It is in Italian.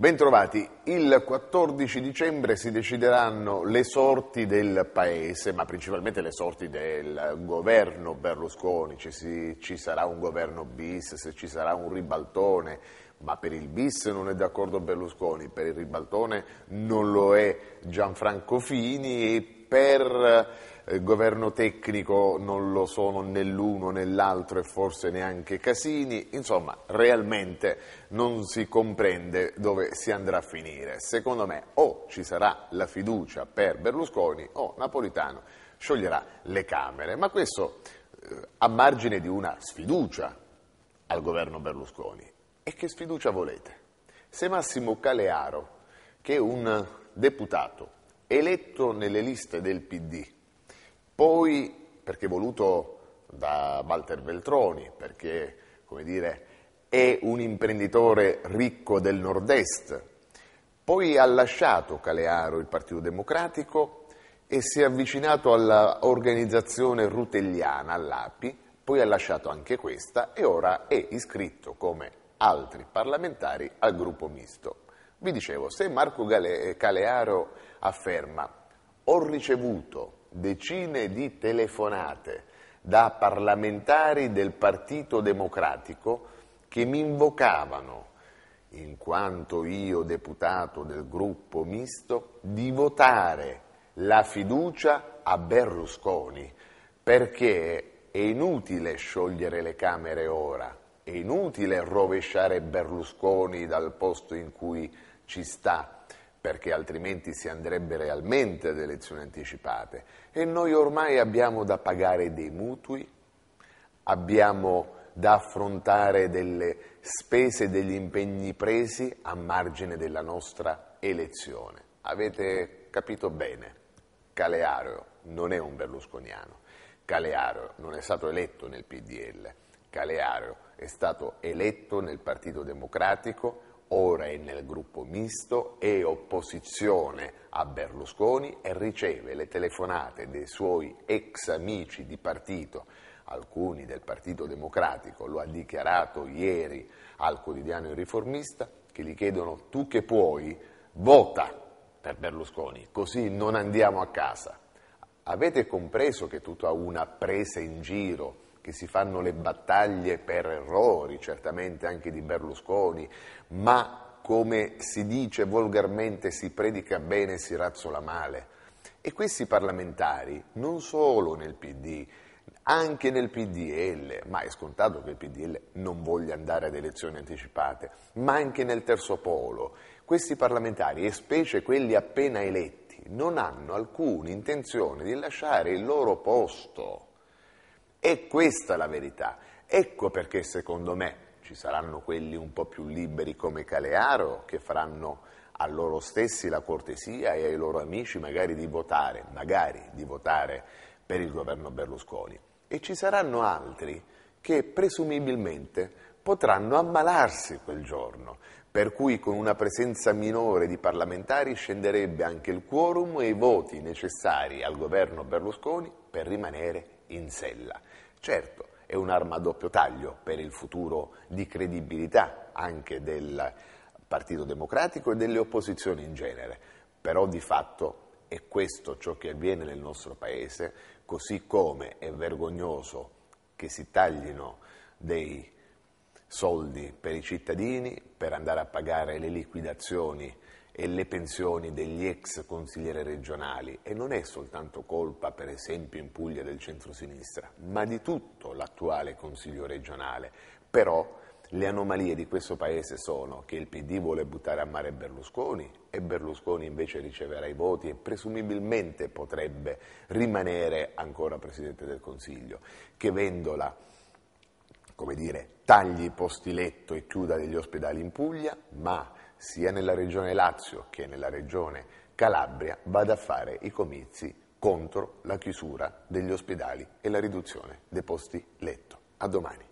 Bentrovati, il 14 dicembre si decideranno le sorti del Paese, ma principalmente le sorti del governo Berlusconi, ci, si, ci sarà un governo bis, se ci sarà un ribaltone, ma per il bis non è d'accordo Berlusconi, per il ribaltone non lo è Gianfranco Fini e per eh, il governo tecnico non lo sono né l'uno né l'altro e forse neanche Casini, insomma realmente non si comprende dove si andrà a finire. Secondo me o ci sarà la fiducia per Berlusconi o Napolitano scioglierà le Camere, ma questo eh, a margine di una sfiducia al governo Berlusconi e che sfiducia volete? Se Massimo Calearo, che è un deputato eletto nelle liste del PD, poi perché voluto da Walter Veltroni, perché come dire, è un imprenditore ricco del nord-est, poi ha lasciato Calearo il Partito Democratico e si è avvicinato all'organizzazione rutelliana, all'API, poi ha lasciato anche questa e ora è iscritto come altri parlamentari al gruppo misto. Vi dicevo, se Marco Gale- eh, Calearo afferma ho ricevuto decine di telefonate da parlamentari del Partito Democratico che mi invocavano, in quanto io deputato del gruppo misto, di votare la fiducia a Berlusconi, perché è inutile sciogliere le Camere ora, è inutile rovesciare Berlusconi dal posto in cui ci sta, perché altrimenti si andrebbe realmente ad elezioni anticipate. E noi ormai abbiamo da pagare dei mutui, abbiamo da affrontare delle spese, e degli impegni presi a margine della nostra elezione. Avete capito bene, Caleario non è un berlusconiano, Caleario non è stato eletto nel PDL Caleario è stato eletto nel Partito Democratico, ora è nel gruppo misto, è opposizione a Berlusconi e riceve le telefonate dei suoi ex amici di partito, alcuni del Partito Democratico, lo ha dichiarato ieri al quotidiano Il Riformista, che gli chiedono tu che puoi, vota per Berlusconi, così non andiamo a casa. Avete compreso che tutta una presa in giro che si fanno le battaglie per errori, certamente anche di Berlusconi, ma come si dice volgarmente si predica bene e si razzola male. E questi parlamentari, non solo nel PD, anche nel PDL, ma è scontato che il PDL non voglia andare ad elezioni anticipate, ma anche nel terzo polo, questi parlamentari, e specie quelli appena eletti, non hanno alcuna intenzione di lasciare il loro posto. È questa la verità. Ecco perché secondo me ci saranno quelli un po' più liberi come Calearo che faranno a loro stessi la cortesia e ai loro amici magari di votare, magari di votare per il governo Berlusconi. E ci saranno altri che presumibilmente potranno ammalarsi quel giorno, per cui con una presenza minore di parlamentari scenderebbe anche il quorum e i voti necessari al governo Berlusconi per rimanere in sella. Certo, è un'arma a doppio taglio per il futuro di credibilità anche del Partito Democratico e delle opposizioni in genere, però di fatto è questo ciò che avviene nel nostro Paese, così come è vergognoso che si taglino dei soldi per i cittadini per andare a pagare le liquidazioni e le pensioni degli ex consiglieri regionali e non è soltanto colpa per esempio in Puglia del centrosinistra, ma di tutto l'attuale consiglio regionale. Però le anomalie di questo paese sono che il PD vuole buttare a mare Berlusconi e Berlusconi invece riceverà i voti e presumibilmente potrebbe rimanere ancora Presidente del Consiglio, che Vendola come dire, tagli i posti letto e chiuda degli ospedali in Puglia, ma sia nella regione Lazio che nella regione Calabria vada a fare i comizi contro la chiusura degli ospedali e la riduzione dei posti letto. A domani.